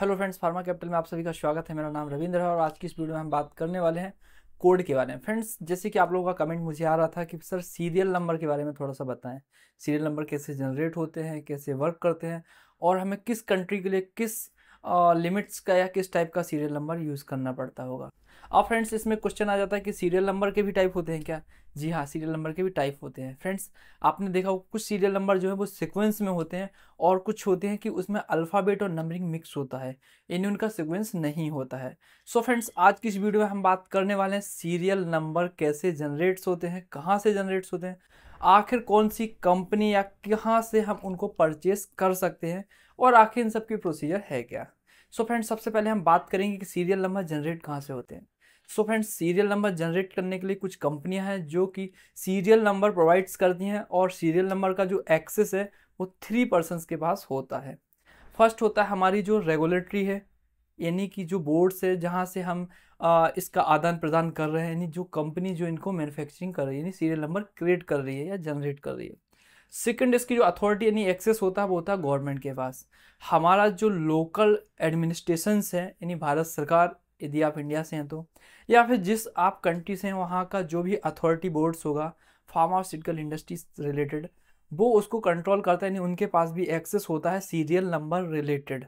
hello friends pharma capital में आप सभी का स्वागत है मेरा नाम रविंद्र है और आज की इस वीडियो में हम बात करने वाले हैं कोड के बारे में फ्रेंड्स जैसे कि आप लोगों का कमेंट मुझे आ रहा था कि सर सीरियल नंबर के बारे में थोड़ा सा बताएं सीरियल नंबर कैसे जनरेट होते हैं कैसे वर्क करते हैं और हमें किस कंट्री के लिए किस लिमिट्स का या किस टाइप का सीरियल नंबर यूज़ करना पड़ता होगा और फ्रेंड्स इसमें क्वेश्चन आ जाता है कि सीरियल नंबर के भी टाइप होते हैं क्या जी हाँ सीरियल नंबर के भी टाइप होते हैं फ्रेंड्स आपने देखा हो कुछ सीरियल नंबर जो है वो सिक्वेंस में होते हैं और कुछ होते हैं कि उसमें अल्फ़ाबेट और नंबरिंग मिक्स होता है यानी उनका सिक्वेंस नहीं होता है सो so फ्रेंड्स आज की इस वीडियो में हम बात करने वाले हैं सीरियल नंबर कैसे जनरेट्स होते हैं कहाँ से जनरेट्स होते हैं आखिर कौन सी कंपनी या कहाँ से हम उनको परचेस कर सकते हैं और आखिर इन सब की प्रोसीजर है क्या सो so फ्रेंड्स सबसे पहले हम बात करेंगे कि सीरियल नंबर जनरेट कहाँ से होते हैं so friends serial number generate करने के लिए कुछ कंपनियां हैं जो कि सीरियल नंबर प्रोवाइड्स करती हैं और सीरियल नंबर का जो एक्सेस है वो थ्री पर्सनस के पास होता है फर्स्ट होता है हमारी जो रेगुलेटरी है यानी कि जो बोर्ड्स है जहाँ से हम आ, इसका आदान प्रदान कर रहे हैं यानी जो कंपनी जो इनको मैन्युफैक्चरिंग कर रही है यानी सीरियल नंबर क्रिएट कर रही है या जनरेट कर रही है सेकंड इसकी जो अथॉरिटी यानी एक्सेस होता है वो होता है गवर्नमेंट के पास हमारा जो लोकल एडमिनिस्ट्रेशंस है यानी भारत सरकार यदि आप इंडिया से हैं तो या फिर जिस आप कंट्री से हैं वहाँ का जो भी अथॉरिटी बोर्ड्स होगा फार्मास्यूटिकल इंडस्ट्रीज रिलेटेड वो उसको कंट्रोल करता है यानी उनके पास भी एक्सेस होता है सीरियल नंबर रिलेटेड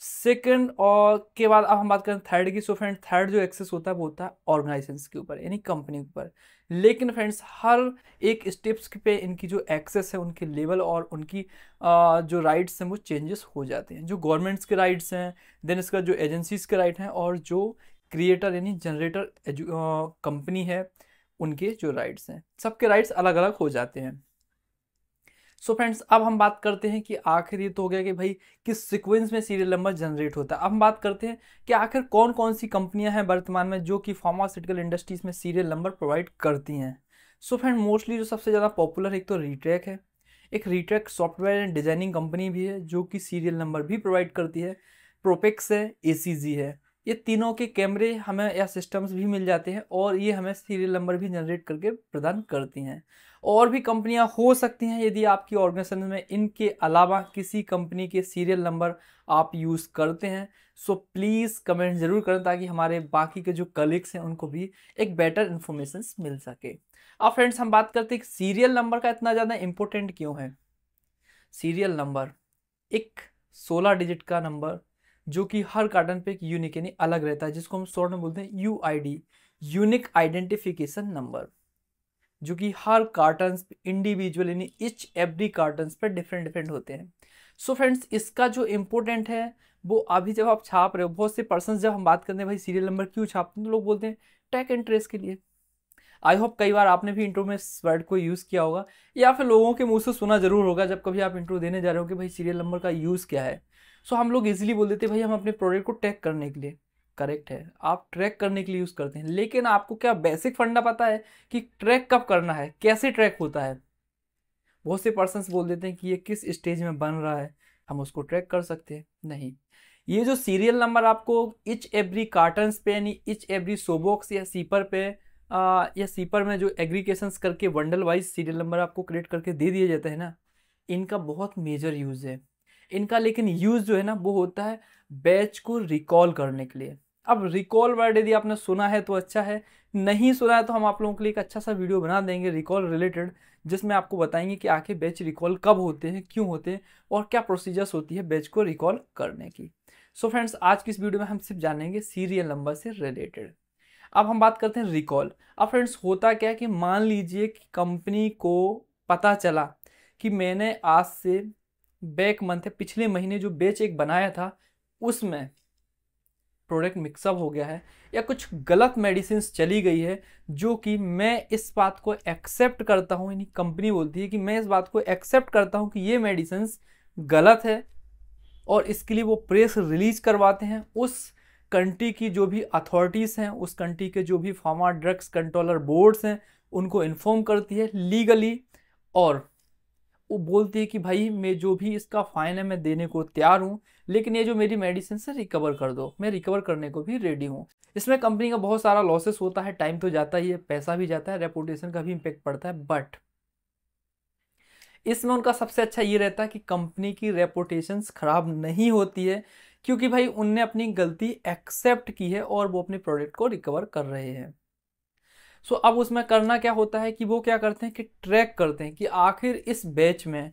सेकंड और के बाद अब हम बात करें थर्ड की सो फ्रेंड थर्ड जो एक्सेस होता है वो होता है ऑर्गेनाइजेशन के ऊपर यानी कंपनी के ऊपर लेकिन फ्रेंड्स हर एक स्टेप्स पे इनकी जो एक्सेस है उनके लेवल और उनकी जो राइट्स हैं वो चेंजेस हो जाते हैं जो गवर्नमेंट्स के राइट्स हैं देन इसका जो एजेंसीज के राइट हैं और जो क्रिएटर यानी जनरेटर कंपनी है उनके जो राइट्स हैं सबके राइट्स अलग अलग हो जाते हैं सो so फ्रेंड्स अब हम बात करते हैं कि आखिर ये तो हो गया कि भाई किस सीक्वेंस में सीरियल नंबर जनरेट होता है अब हम बात करते हैं कि आखिर कौन कौन सी कंपनियां हैं वर्तमान में जो कि फार्मास्यूटिकल इंडस्ट्रीज में सीरियल नंबर प्रोवाइड करती हैं सो फ्रेंड मोस्टली जो सबसे ज़्यादा पॉपुलर एक तो रीट्रैक है एक Retrack software and designing company भी है जो कि सीरियल नंबर भी प्रोवाइड करती है प्रोपेक्स है ए है ये तीनों के कैमरे हमें या सिस्टम्स भी मिल जाते हैं और ये हमें सीरियल नंबर भी जनरेट करके प्रदान करती हैं और भी कंपनियां हो सकती हैं यदि आपकी ऑर्गेनाइजेशन में इनके अलावा किसी कंपनी के सीरियल नंबर आप यूज़ करते हैं सो प्लीज़ कमेंट ज़रूर करें ताकि हमारे बाकी के जो कलीग्स हैं उनको भी एक बेटर इन्फॉर्मेशन मिल सके अब फ्रेंड्स हम बात करते हैं सीरियल नंबर का इतना ज़्यादा इम्पोर्टेंट क्यों है सीरियल नंबर एक सोलह डिजिट का नंबर जो कि हर कार्डन पे एक यूनिक यानी अलग रहता है जिसको हम शॉर्ट में बोलते हैं यू यूनिक आइडेंटिफिकेशन नंबर जो कि हर कार्टन इंडिविजुअल यानी इच एवरी कार्टन पर डिफरेंट डिफरेंट होते हैं सो so फ्रेंड्स इसका जो इम्पोर्टेंट है वो अभी जब आप छाप रहे हो बहुत से पर्सन जब हम बात करते हैं भाई सीरियल नंबर क्यों छापते हैं तो लोग बोलते हैं टैक एंड ट्रेस के लिए आई होप कई बार आपने भी इंट्रो में इस वर्ड को यूज़ किया होगा या फिर लोगों के मुंह से सुना जरूर होगा जब कभी आप इंट्रो देने जा रहे हो कि भाई सीरियल नंबर का यूज़ क्या है सो हम लोग इजीली बोल देते हैं भाई हम अपने प्रोडक्ट को ट्रैक करने के लिए करेक्ट है आप ट्रैक करने के लिए यूज़ करते हैं लेकिन आपको क्या बेसिक फंडा पता है कि ट्रैक कब करना है कैसे ट्रैक होता है बहुत से पर्सनस बोल देते हैं कि ये किस स्टेज में बन रहा है हम उसको ट्रैक कर सकते हैं नहीं ये जो सीरियल नंबर आपको इच एवरी कार्टन पे यानी इच एवरी सोबॉक्स या सीपर पे आ, या सीपर में जो एग्रीकेशन करके वंडल वाइज सीरियल नंबर आपको क्रिएट करके दे दिए जाते हैं ना इनका बहुत मेजर यूज़ है इनका लेकिन यूज़ जो है ना वो होता है बैच को रिकॉल करने के लिए अब रिकॉल वर्ड यदि आपने सुना है तो अच्छा है नहीं सुना है तो हम आप लोगों के लिए एक अच्छा सा वीडियो बना देंगे रिकॉल रिलेटेड जिसमें आपको बताएंगे कि आखिर बैच रिकॉल कब होते हैं क्यों होते हैं और क्या प्रोसीजर्स होती है बैच को रिकॉल करने की सो so फ्रेंड्स आज की इस वीडियो में हम सिर्फ जानेंगे सीरियल नंबर से रिलेटेड अब हम बात करते हैं रिकॉल अब फ्रेंड्स होता क्या है कि मान लीजिए कि कंपनी को पता चला कि मैंने आज से बैक मंथ है पिछले महीने जो बेच एक बनाया था उसमें प्रोडक्ट मिक्सअप हो गया है या कुछ गलत मेडिसिन चली गई है जो कि मैं इस बात को एक्सेप्ट करता हूँ यानी कंपनी बोलती है कि मैं इस बात को एक्सेप्ट करता हूँ कि ये मेडिसिन गलत है और इसके लिए वो प्रेस रिलीज करवाते हैं उस कंट्री की जो भी अथॉरिटीज़ हैं उस कंट्री के जो भी फार्मा ड्रग्स कंट्रोलर बोर्ड्स हैं उनको इन्फॉर्म करती है लीगली और वो बोलती है कि भाई मैं जो भी इसका फ़ाइन है मैं देने को तैयार हूँ लेकिन ये जो मेरी मेडिसिन से रिकवर कर दो मैं रिकवर करने को भी रेडी हूँ इसमें कंपनी का बहुत सारा लॉसेस होता है टाइम तो जाता ही है पैसा भी जाता है रेपुटेशन का भी इम्पेक्ट पड़ता है बट इसमें उनका सबसे अच्छा ये रहता है कि कंपनी की रेपुटेशन ख़राब नहीं होती है क्योंकि भाई उनने अपनी गलती एक्सेप्ट की है और वो अपने प्रोडक्ट को रिकवर कर रहे हैं सो अब उसमें करना क्या होता है कि वो क्या करते हैं कि ट्रैक करते हैं कि आखिर इस बैच में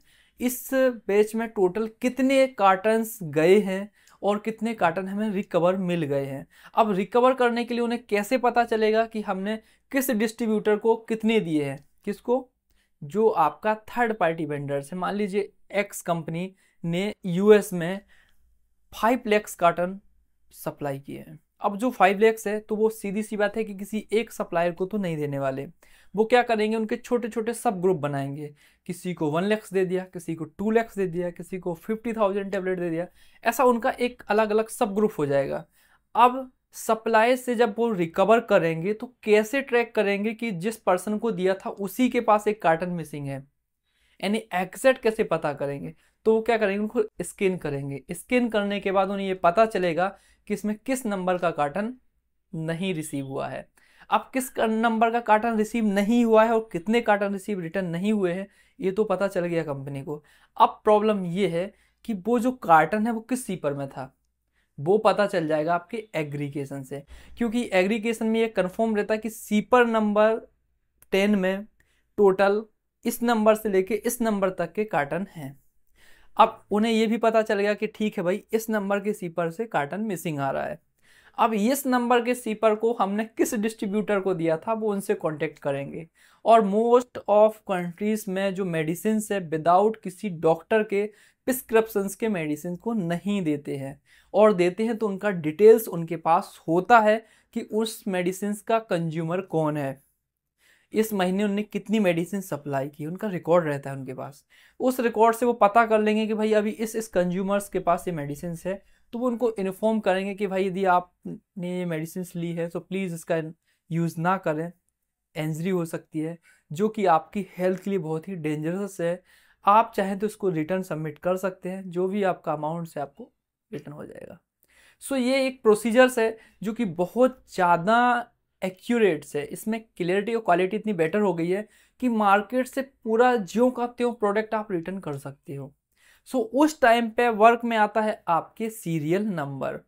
इस बैच में टोटल कितने कार्टन्स गए हैं और कितने कार्टन हमें रिकवर मिल गए हैं अब रिकवर करने के लिए उन्हें कैसे पता चलेगा कि हमने किस डिस्ट्रीब्यूटर को कितने दिए हैं किसको जो आपका थर्ड पार्टी वेंडर्स है मान लीजिए एक्स कंपनी ने यूएस में फाइव लैक्स कार्टन सप्लाई किए हैं अब जो फाइव लैक्स है तो वो सीधी सी बात है कि किसी एक सप्लायर को तो नहीं देने वाले वो क्या करेंगे उनके छोटे छोटे सब ग्रुप बनाएंगे किसी को वन लैक्स दे दिया किसी को टू लैक्स दे दिया किसी को फिफ्टी थाउजेंड टेबलेट दे दिया ऐसा उनका एक अलग अलग सब ग्रुप हो जाएगा अब सप्लाई से जब वो रिकवर करेंगे तो कैसे ट्रैक करेंगे कि जिस पर्सन को दिया था उसी के पास एक कार्टन मिसिंग है यानी एक्सेट कैसे पता करेंगे तो वो क्या करेंगे उनको स्किन करेंगे स्किन करने के बाद उन्हें ये पता चलेगा कि इसमें किस नंबर का कार्टन नहीं रिसीव हुआ है अब किस नंबर का कार्टन रिसीव नहीं हुआ है और कितने कार्टन रिसीव रिटर्न नहीं हुए हैं ये तो पता चल गया कंपनी को अब प्रॉब्लम ये है कि वो जो कार्टन है वो किस सीपर में था वो पता चल जाएगा आपके एग्रीगेशन से क्योंकि एग्रीगेशन में ये कन्फर्म रहता है कि सीपर नंबर टेन में टोटल इस नंबर से लेके इस नंबर तक के कार्टन हैं अब उन्हें यह भी पता चल गया कि ठीक है भाई इस नंबर के सीपर से कार्टन मिसिंग आ रहा है अब इस नंबर के सीपर को हमने किस डिस्ट्रीब्यूटर को दिया था वो उनसे कांटेक्ट करेंगे और मोस्ट ऑफ कंट्रीज में जो मेडिसिन है विदाउट किसी डॉक्टर के प्रिस्क्रिप्शन के मेडिसिन को नहीं देते हैं और देते हैं तो उनका डिटेल्स उनके पास होता है कि उस मेडिसिन का कंज्यूमर कौन है इस महीने उनने कितनी मेडिसिन सप्लाई की उनका रिकॉर्ड रहता है उनके पास उस रिकॉर्ड से वो पता कर लेंगे कि भाई अभी इस इस कंज्यूमर्स के पास ये मेडिसिन है तो वो उनको इन्फॉर्म करेंगे कि भाई यदि आपने ये मेडिसिन ली है तो प्लीज़ इसका यूज़ ना करें एंजरी हो सकती है जो कि आपकी हेल्थ के लिए बहुत ही डेंजरस है आप चाहें तो इसको रिटर्न सबमिट कर सकते हैं जो भी आपका अमाउंट से आपको रिटर्न हो जाएगा सो so, ये एक प्रोसीजर्स है जो कि बहुत ज़्यादा एक्यूरेट से इसमें क्लियरिटी और क्वालिटी इतनी बेटर हो गई है कि मार्केट से पूरा ज्यो का त्यों प्रोडक्ट आप रिटर्न कर सकते हो सो so, उस टाइम पे वर्क में आता है आपके सीरियल नंबर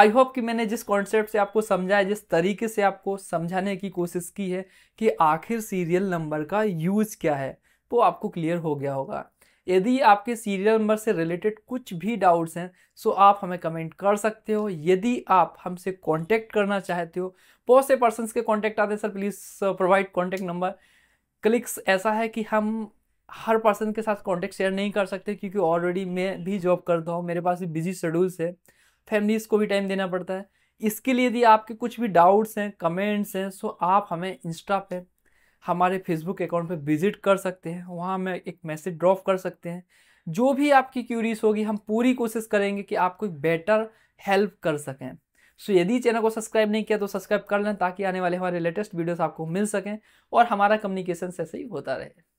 आई होप कि मैंने जिस कॉन्सेप्ट से आपको समझाया जिस तरीके से आपको समझाने की कोशिश की है कि आखिर सीरियल नंबर का यूज क्या है तो आपको क्लियर हो गया होगा यदि आपके सीरियल नंबर से रिलेटेड कुछ भी डाउट्स हैं सो आप हमें कमेंट कर सकते हो यदि आप हमसे कांटेक्ट करना चाहते हो बहुत से पर्सन के कांटेक्ट आते हैं sir please provide contact number clicks ऐसा है कि हम हर पर्सन के साथ कांटेक्ट शेयर नहीं कर सकते क्योंकि ऑलरेडी मैं भी जॉब करता हूँ मेरे पास भी बिजी शेड्यूल्स है फैमिलीज़ को भी टाइम देना पड़ता है इसके लिए यदि आपके कुछ भी डाउट्स हैं कमेंट्स हैं सो आप हमें इंस्टा पर हमारे फेसबुक अकाउंट पे विजिट कर सकते हैं वहाँ हमें एक मैसेज ड्रॉप कर सकते हैं जो भी आपकी क्यूरीज होगी हम पूरी कोशिश करेंगे कि आपको बेटर हेल्प कर सकें सो so, यदि चैनल को सब्सक्राइब नहीं किया तो सब्सक्राइब कर लें ताकि आने वाले हमारे लेटेस्ट वीडियोस आपको मिल सकें और हमारा कम्युनिकेशन ऐसे ही होता रहे